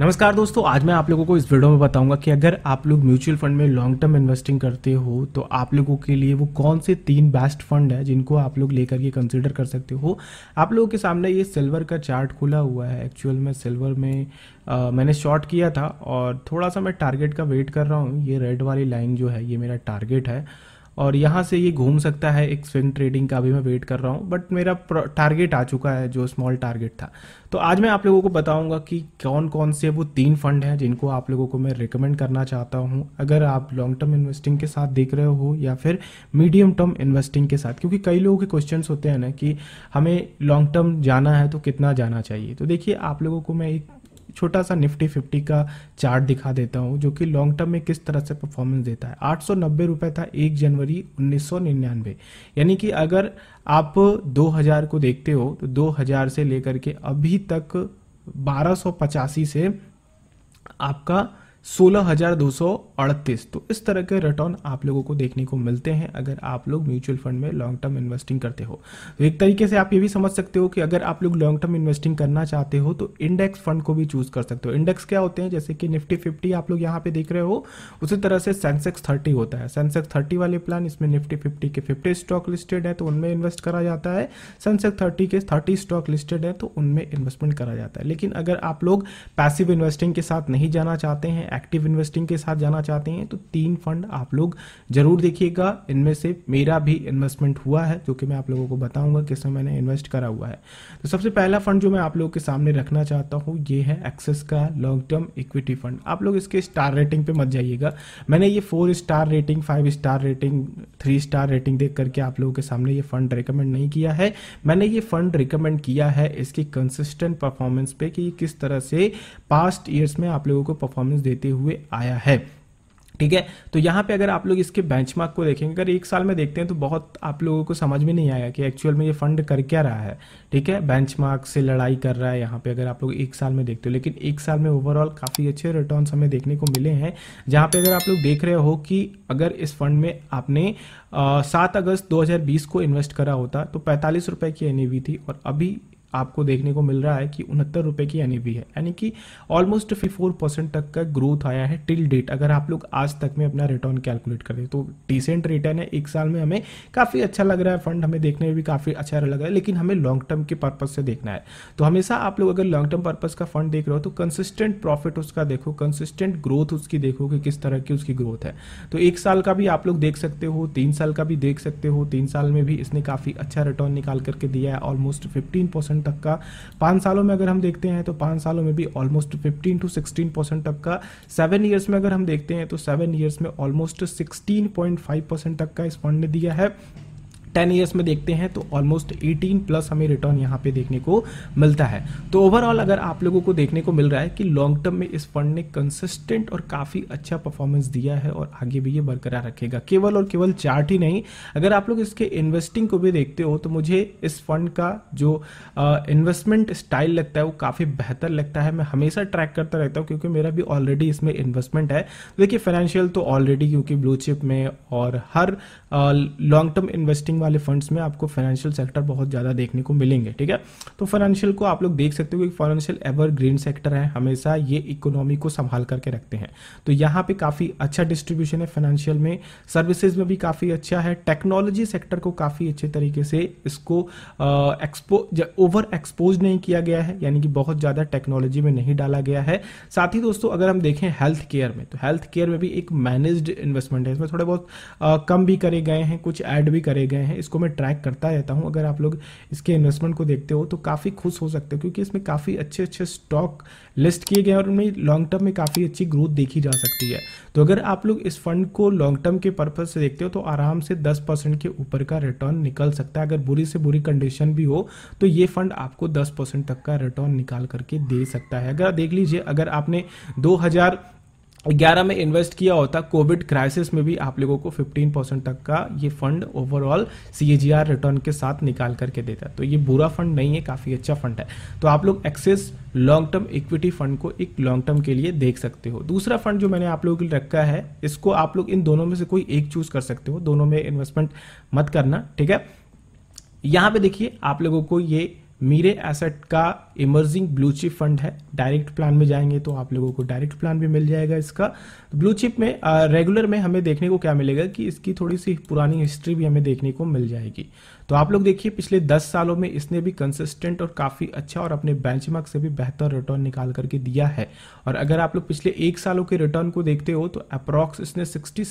नमस्कार दोस्तों आज मैं आप लोगों को इस वीडियो में बताऊंगा कि अगर आप लोग म्यूचुअल फंड में लॉन्ग टर्म इन्वेस्टिंग करते हो तो आप लोगों के लिए वो कौन से तीन बेस्ट फंड है जिनको आप लोग लेकर के कंसिडर कर सकते हो आप लोगों के सामने ये सिल्वर का चार्ट खुला हुआ है एक्चुअल में सिल्वर में आ, मैंने शॉर्ट किया था और थोड़ा सा मैं टारगेट का वेट कर रहा हूँ ये रेड वाली लाइन जो है ये मेरा टारगेट है और यहाँ से ये घूम सकता है एक स्विंग ट्रेडिंग का भी मैं वेट कर रहा हूँ बट मेरा टारगेट आ चुका है जो स्मॉल टारगेट था तो आज मैं आप लोगों को बताऊंगा कि कौन कौन से वो तीन फंड हैं जिनको आप लोगों को मैं रिकमेंड करना चाहता हूँ अगर आप लॉन्ग टर्म इन्वेस्टिंग के साथ देख रहे हो या फिर मीडियम टर्म इन्वेस्टिंग के साथ क्योंकि कई लोगों के क्वेश्चन होते हैं ना कि हमें लॉन्ग टर्म जाना है तो कितना जाना चाहिए तो देखिए आप लोगों को मैं एक छोटा सा निफ्टी फिफ्टी का चार्ट दिखा देता हूँ जो कि लॉन्ग टर्म में किस तरह से परफॉर्मेंस देता है आठ रुपए था एक जनवरी उन्नीस यानी कि अगर आप 2000 को देखते हो तो 2000 से लेकर के अभी तक बारह से आपका सोलह हजार दो सौ अड़तीस तो इस तरह के रिटर्न आप लोगों को देखने को मिलते हैं अगर आप लोग म्यूचुअल फंड में लॉन्ग टर्म इन्वेस्टिंग करते हो तो एक तरीके से आप ये भी समझ सकते हो कि अगर आप लोग लॉन्ग टर्म इन्वेस्टिंग करना चाहते हो तो इंडेक्स फंड को भी चूज कर सकते हो इंडेक्स क्या होते हैं जैसे कि निफ्टी फिफ्टी आप लोग यहाँ पे देख रहे हो उसी तरह से सेंसेक्स थर्टी होता है सेंसेक्स थर्टी वाले प्लान इसमें निफ्टी फिफ्टी के फिफ्टी स्टॉक लिस्टेड है तो उनमें इन्वेस्ट करा जाता है सेंसेक्स थर्टी के थर्टी स्टॉक लिस्टेड है तो उनमें इन्वेस्टमेंट करा जाता है लेकिन अगर आप लोग पैसिव इन्वेस्टिंग के साथ नहीं जाना चाहते हैं एक्टिव इन्वेस्टिंग के साथ जाना करना चाहते हैं तो तीन फंड आप लोग जरूर देखिएगा इनमें से मेरा भी इन्वेस्टमेंट हुआ है जो कि मैं आप लोगों को बताऊंगा किसमें मैंने इन्वेस्ट करा हुआ है तो सबसे पहला फंड जो मैं आप लोगों के सामने रखना चाहता हूँ ये है एक्सेस का लॉन्ग टर्म इक्विटी फंड आप लोग इसके स्टार रेटिंग पे मत जाइएगा मैंने ये four star rating five star rating three star rating देख करके आप लोगों के सामने ये फंड रिकमेंड नहीं किया है मैंने ये फंड रिकमेंड किया है इसकी कंसिस्टेंट परफॉर्मेंस पे कि किस तरह से पास्ट ईयर्स में आप लोगों को परफॉर्मेंस देते हुए आया है ठीक है तो यहाँ पे अगर आप लोग इसके बेंचमार्क को देखेंगे अगर एक साल में देखते हैं तो बहुत आप लोगों को समझ में नहीं आया कि एक्चुअल में ये फंड कर क्या रहा है ठीक है बेंचमार्क से लड़ाई कर रहा है यहाँ पे अगर आप लोग एक साल में देखते हो लेकिन एक साल में ओवरऑल काफ़ी अच्छे रिटर्न हमें देखने को मिले हैं जहाँ पे अगर आप लोग देख रहे हो कि अगर इस फंड में आपने सात अगस्त दो को इन्वेस्ट करा होता तो पैंतालीस रुपये की एन थी और अभी आपको देखने को मिल रहा है कि उनहत्तर रुपये की एन है यानी कि ऑलमोस्ट फिफ्टी फोर परसेंट तक का ग्रोथ आया है टिल डेट अगर आप लोग आज तक में अपना रिटर्न कैलकुलेट करें तो डिसेंट रिटर्न है एक साल में हमें काफ़ी अच्छा लग रहा है फंड हमें देखने में भी काफ़ी अच्छा लग रहा है लेकिन हमें लॉन्ग टर्म के पर्पज़ से देखना है तो हमेशा आप लोग अगर लॉन्ग टर्म पर्पज़ का फंड देख रहे हो तो कंसिस्टेंट प्रॉफिट उसका देखो कंसिस्टेंट ग्रोथ उसकी देखो कि किस तरह की उसकी ग्रोथ है तो एक साल का भी आप लोग देख सकते हो तीन साल का भी देख सकते हो तीन साल में भी इसने काफ़ी अच्छा रिटर्न निकाल करके दिया है ऑलमोस्ट फिफ्टीन परसेंट तक का पाँच सालों में अगर हम देखते हैं तो पाँच सालों में भी almost fifteen to sixteen percent तक का सेवन ईयर्स में अगर हम देखते हैं तो सेवन ईयर्स में almost sixteen point five percent तक का इस फंड ने दिया है टेन ईयर्स में देखते हैं तो ऑलमोस्ट एटीन प्लस हमें रिटर्न यहाँ पे देखने को मिलता है तो ओवरऑल अगर आप लोगों को देखने को मिल रहा है कि लॉन्ग टर्म में इस फंड ने कंसिस्टेंट और काफ़ी अच्छा परफॉर्मेंस दिया है और आगे भी ये बरकरार रखेगा केवल और केवल चार्ट ही नहीं अगर आप लोग इसके इन्वेस्टिंग को भी देखते हो तो मुझे इस फंड का जो इन्वेस्टमेंट स्टाइल लगता है वो काफ़ी बेहतर लगता है मैं हमेशा ट्रैक करता रहता हूँ क्योंकि मेरा भी ऑलरेडी इसमें इन्वेस्टमेंट है देखिए फाइनेंशियल तो ऑलरेडी क्योंकि ब्लू चिप में और हर लॉन्ग टर्म इन्वेस्टिंग वाले फंड्स में आपको फाइनेंशियल सेक्टर बहुत ज़्यादा देखने को मिलेंगे ठीक है तो फाइनेंशियल को आप लोग देख सकते हो कि फाइनेंशियल ग्रीन सेक्टर है हमेशा ये इकोनॉमी को संभाल करके रखते हैं तो यहाँ पे काफ़ी अच्छा डिस्ट्रीब्यूशन है फाइनेंशियल में सर्विसेज में भी काफ़ी अच्छा है टेक्नोलॉजी सेक्टर को काफ़ी अच्छे तरीके से इसको एक्सपोज ओवर एक्सपोज नहीं किया गया है यानी कि बहुत ज़्यादा टेक्नोलॉजी में नहीं डाला गया है साथ ही दोस्तों अगर हम देखें हेल्थ केयर में तो हेल्थ केयर में भी एक मैनेज्ड इन्वेस्टमेंट है इसमें थोड़े बहुत आ, कम भी करे गए हैं कुछ ऐड भी करे गए हैं है इसको मैं ट्रैक करता रहता हूँ अगर आप लोग इसके इन्वेस्टमेंट को देखते हो तो काफ़ी खुश हो सकते हो क्योंकि इसमें काफ़ी अच्छे अच्छे स्टॉक लिस्ट किए गए हैं और उनमें लॉन्ग टर्म में काफ़ी अच्छी ग्रोथ देखी जा सकती है तो अगर आप लोग इस फंड को लॉन्ग टर्म के पर्पज से देखते हो तो आराम से दस के ऊपर का रिटर्न निकल सकता है अगर बुरी से बुरी कंडीशन भी हो तो ये फंड आपको दस तक का रिटर्न निकाल करके दे सकता है अगर देख लीजिए अगर आपने दो ग्यारह में इन्वेस्ट किया होता कोविड क्राइसिस में भी आप लोगों को 15 परसेंट तक का ये फंड ओवरऑल सी रिटर्न के साथ निकाल करके देता है तो ये बुरा फंड नहीं है काफ़ी अच्छा फंड है तो आप लोग Axis long term equity fund को एक लॉन्ग टर्म के लिए देख सकते हो दूसरा फंड जो मैंने आप लोगों के लिए रखा है इसको आप लोग इन दोनों में से कोई एक चूज कर सकते हो दोनों में इन्वेस्टमेंट मत करना ठीक है यहाँ पे देखिए आप लोगों को ये मेरे एसेट का इमर्जिंग ब्लू चिप फंड है डायरेक्ट प्लान में जाएंगे तो आप लोगों को डायरेक्ट प्लान भी मिल जाएगा इसका तो ब्लू चिप में रेगुलर में हमें देखने को क्या मिलेगा कि इसकी थोड़ी सी पुरानी हिस्ट्री भी हमें देखने को मिल जाएगी तो आप लोग देखिए पिछले दस सालों में इसने भी कंसिस्टेंट और काफ़ी अच्छा और अपने बेंच से भी बेहतर रिटर्न निकाल करके दिया है और अगर आप लोग पिछले एक सालों के रिटर्न को देखते हो तो अप्रॉक्स इसने सिक्सटी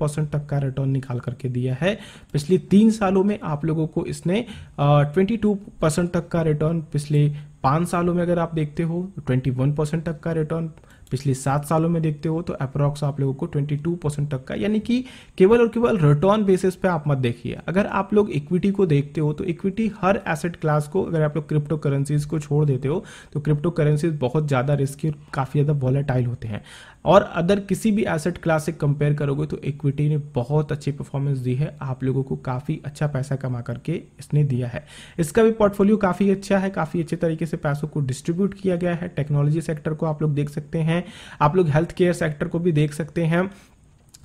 परसेंट तक का रिटर्न निकाल करके दिया है पिछले तीन सालों में आप लोगों को इसने ट्वेंटी परसेंट तक तक का रिटर्न पिछले पाँच सालों में अगर आप देखते हो तो ट्वेंटी वन परसेंट तक का रिटर्न पिछले सात सालों में देखते हो तो अप्रॉक्स आप लोगों को ट्वेंटी टू परसेंट तक का यानी कि केवल और केवल रिटर्न बेसिस पे आप मत देखिए अगर आप लोग इक्विटी को देखते हो तो इक्विटी हर एसेट क्लास को अगर आप लोग क्रिप्टो करेंसीज को छोड़ देते हो तो क्रिप्टो करेंसीज बहुत ज़्यादा रिस्की और काफ़ी ज़्यादा वॉलेटाइल होते हैं और अदर किसी भी एसेट क्लास से कंपेयर करोगे तो इक्विटी ने बहुत अच्छी परफॉर्मेंस दी है आप लोगों को काफ़ी अच्छा पैसा कमा करके इसने दिया है इसका भी पोर्टफोलियो काफ़ी अच्छा है काफ़ी अच्छे तरीके से से पैसों को डिस्ट्रीब्यूट किया गया है टेक्नोलॉजी सेक्टर को आप लोग देख सकते हैं आप लोग हेल्थ केयर सेक्टर को भी देख सकते हैं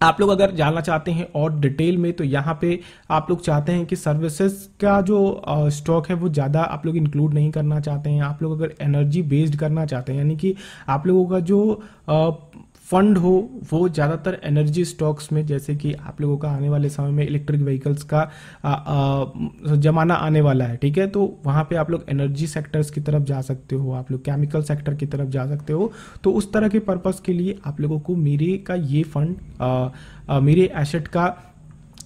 आप लोग अगर जानना चाहते हैं और डिटेल में तो यहाँ पे आप लोग चाहते हैं कि सर्विसेज का जो स्टॉक है वो ज़्यादा आप लोग इंक्लूड नहीं करना चाहते हैं आप लोग अगर एनर्जी बेस्ड करना चाहते हैं यानी कि आप लोगों का जो फंड हो वो ज़्यादातर एनर्जी स्टॉक्स में जैसे कि आप लोगों का आने वाले समय में इलेक्ट्रिक व्हीकल्स का आ, आ, जमाना आने वाला है ठीक है तो वहाँ पे आप लोग एनर्जी सेक्टर्स की तरफ जा सकते हो आप लोग केमिकल सेक्टर की तरफ जा सकते हो तो उस तरह के पर्पज़ के लिए आप लोगों को मेरे का ये फंड आ, आ, मेरे एसेट का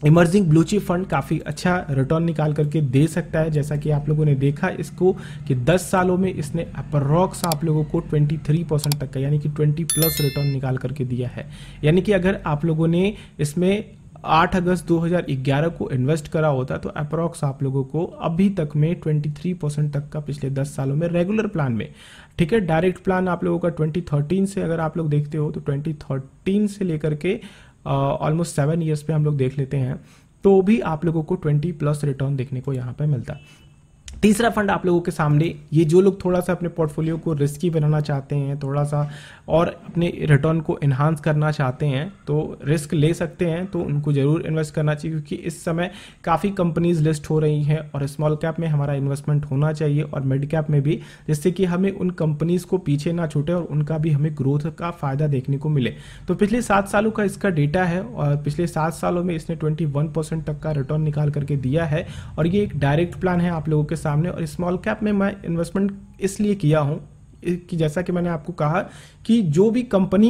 इमर्जिंग ब्लू चिप फंड काफ़ी अच्छा रिटर्न निकाल करके दे सकता है जैसा कि आप लोगों ने देखा इसको कि 10 सालों में इसने अप्रॉक्स आप लोगों को 23 परसेंट तक का यानी कि 20 प्लस रिटर्न निकाल करके दिया है यानी कि अगर आप लोगों ने इसमें 8 अगस्त 2011 को इन्वेस्ट करा होता तो अप्रॉक्स आप लोगों को अभी तक में 23 परसेंट तक का पिछले 10 सालों में रेगुलर प्लान में ठीक है डायरेक्ट प्लान आप लोगों का 2013 से अगर आप लोग देखते हो तो 2013 से लेकर के ऑलमोस्ट सेवन ईयर्स पे हम लोग देख लेते हैं तो भी आप लोगों को ट्वेंटी प्लस रिटर्न देखने को यहाँ पे मिलता है तीसरा फंड आप लोगों के सामने ये जो लोग थोड़ा सा अपने पोर्टफोलियो को रिस्की बनाना चाहते हैं थोड़ा सा और अपने रिटर्न को इन्हांस करना चाहते हैं तो रिस्क ले सकते हैं तो उनको ज़रूर इन्वेस्ट करना चाहिए क्योंकि इस समय काफ़ी कंपनीज लिस्ट हो रही हैं और स्मॉल कैप में हमारा इन्वेस्टमेंट होना चाहिए और मिड कैप में भी जिससे कि हमें उन कंपनीज़ को पीछे ना छूटे और उनका भी हमें ग्रोथ का फ़ायदा देखने को मिले तो पिछले सात सालों का इसका डेटा है और पिछले सात सालों में इसने ट्वेंटी तक का रिटर्न निकाल करके दिया है और ये एक डायरेक्ट प्लान है आप लोगों के साथ सामने और स्मॉल कैप में मैं इन्वेस्टमेंट इसलिए किया हूँ कि जैसा कि मैंने आपको कहा कि जो भी कंपनी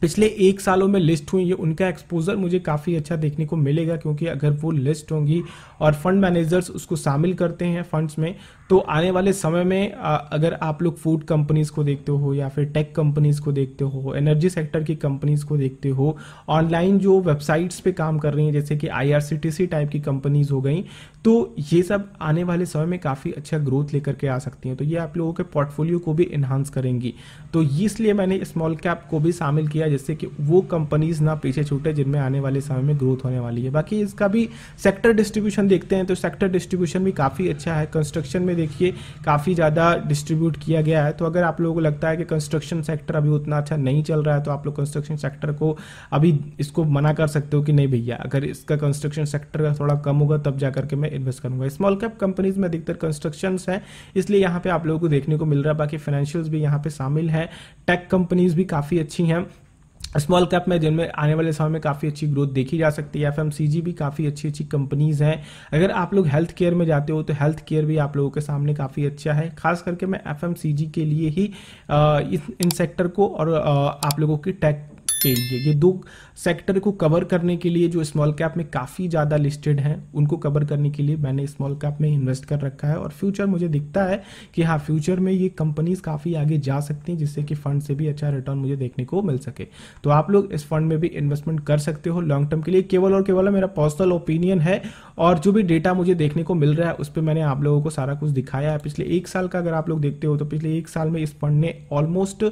पिछले एक सालों में लिस्ट हुई ये उनका एक्सपोजर मुझे काफ़ी अच्छा देखने को मिलेगा क्योंकि अगर वो लिस्ट होंगी और फंड मैनेजर्स उसको शामिल करते हैं फंड्स में तो आने वाले समय में अगर आप लोग फूड कंपनीज़ को देखते हो या फिर टेक कंपनीज़ को देखते हो एनर्जी सेक्टर की कंपनीज़ को देखते हो ऑनलाइन जो वेबसाइट्स पे काम कर रही हैं जैसे कि आई टाइप की कंपनीज़ हो गई तो ये सब आने वाले समय में काफ़ी अच्छा ग्रोथ लेकर के आ सकती हैं तो ये आप लोगों के पोर्टफोलियो को भी इन्हांस करेंगी तो इसलिए मैंने स्मॉल कैप को भी शामिल किया है जिससे कि वो कंपनीज ना पीछे छूटे जिनमें आने वाले समय में ग्रोथ होने वाली है बाकी इसका भी सेक्टर डिस्ट्रीब्यूशन देखते हैं तो सेक्टर डिस्ट्रीब्यूशन भी काफ़ी अच्छा है कंस्ट्रक्शन में देखिए काफ़ी ज़्यादा डिस्ट्रीब्यूट किया गया है तो अगर आप लोगों को लगता है कि कंस्ट्रक्शन सेक्टर अभी उतना अच्छा नहीं चल रहा है तो आप लोग कंस्ट्रक्शन सेक्टर को अभी इसको मना कर सकते हो कि नहीं भैया अगर इसका कंस्ट्रक्शन सेक्टर का थोड़ा कम होगा तब जाकर के मैं इन्वेस्ट करूंगा स्मॉल कैप कंपनीज में अधिकतर कंस्ट्रक्शन है इसलिए यहाँ पे आप लोगों को देखने को मिल रहा है बाकी फाइनेंशियल भी यहाँ पे शामिल है टेक कंपनीज भी काफ़ी अच्छी हैं स्मॉल कैप में जिनमें आने वाले समय में काफ़ी अच्छी ग्रोथ देखी जा सकती है एफ भी काफ़ी अच्छी अच्छी कंपनीज़ हैं अगर आप लोग हेल्थ केयर में जाते हो तो हेल्थ केयर भी आप लोगों के सामने काफ़ी अच्छा है खास करके मैं एफ के लिए ही इस इन सेक्टर को और आप लोगों की टेक के लिए ये दो सेक्टर को कवर करने के लिए जो स्मॉल कैप में काफ़ी ज़्यादा लिस्टेड हैं उनको कवर करने के लिए मैंने स्मॉल कैप में इन्वेस्ट कर रखा है और फ्यूचर मुझे दिखता है कि हाँ फ्यूचर में ये कंपनीज काफ़ी आगे जा सकती हैं जिससे कि फंड से भी अच्छा रिटर्न मुझे देखने को मिल सके तो आप लोग इस फंड में भी इन्वेस्टमेंट कर सकते हो लॉन्ग टर्म के लिए केवल और केवल मेरा पर्सनल ओपिनियन है और जो भी डेटा मुझे देखने को मिल रहा है उस पर मैंने आप लोगों को सारा कुछ दिखाया है पिछले एक साल का अगर आप लोग देखते हो तो पिछले एक साल में इस फंड ने ऑलमोस्ट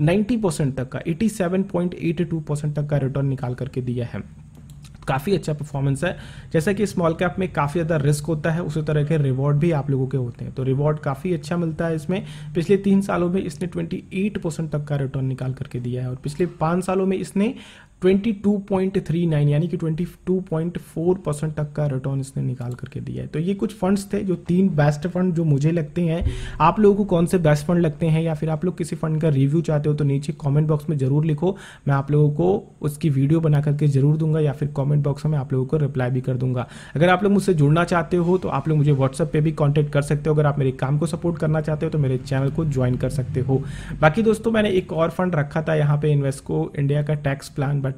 नाइन्टी परसेंट तक का एटी 7.82 परसेंट तक का रिटर्न निकाल करके दिया है काफ़ी अच्छा परफॉर्मेंस है जैसा कि स्मॉल कैप में काफ़ी ज़्यादा रिस्क होता है उसी तरह के रिवॉर्ड भी आप लोगों के होते हैं तो रिवॉर्ड काफ़ी अच्छा मिलता है इसमें पिछले तीन सालों में इसने 28 परसेंट तक का रिटर्न निकाल करके दिया है और पिछले पांच सालों में इसने 22.39 यानी कि 22.4 परसेंट तक का रिटर्न इसने निकाल करके दिया है तो ये कुछ फंड्स थे जो तीन बेस्ट फंड जो मुझे लगते हैं आप लोगों को कौन से बेस्ट फंड लगते हैं या फिर आप लोग किसी फंड का रिव्यू चाहते हो तो नीचे कॉमेंट बॉक्स में जरूर लिखो मैं आप लोगों को उसकी वीडियो बना करके जरूर दूंगा या फिर कॉमेंट बॉक्स में आप लोगों को रिप्लाई भी कर दूंगा अगर आप लोग मुझसे जुड़ना चाहते हो तो आप लोग मुझे व्हाट्सअप पर भी कॉन्टेक्ट कर सकते हो अगर आप मेरे काम को सपोर्ट करना चाहते हो तो मेरे चैनल को ज्वाइन कर सकते हो बाकी दोस्तों मैंने एक और फंड रखा था यहाँ पे इन्वेस्को इंडिया का tax plan but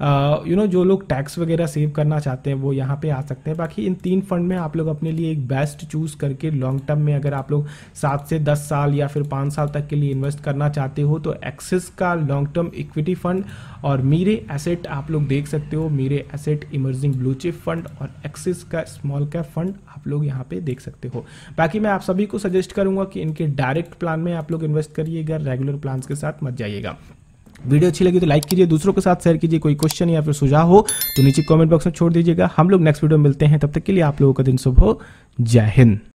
but you know जो लोग टैक्स वगैरह सेव करना चाहते हैं वो यहाँ पे आ सकते हैं बाकी इन तीन फंड में आप लोग अपने लिए एक बेस्ट चूज़ करके लॉन्ग टर्म में अगर आप लोग सात से दस साल या फिर पाँच साल तक के लिए इन्वेस्ट करना चाहते हो तो एक्सिस का लॉन्ग टर्म इक्विटी फंड और मीरे एसेट आप लोग देख सकते हो Mirae Asset emerging blue chip fund और एक्सिस का स्मॉल कैप फंड आप लोग यहाँ पे देख सकते हो बाकी मैं आप सभी को सजेस्ट करूंगा कि इनके डायरेक्ट प्लान में आप लोग इन्वेस्ट करिएगा रेगुलर प्लान के साथ मत जाइएगा वीडियो अच्छी लगी तो लाइक कीजिए दूसरों के साथ शेयर कीजिए कोई क्वेश्चन या फिर सुझाव हो तो नीचे कॉमेंट बॉक्स में छोड़ दीजिएगा हम लोग नेक्स्ट वीडियो मिलते हैं तब तक के लिए आप लोगों का दिन शुभ हो जय हिंद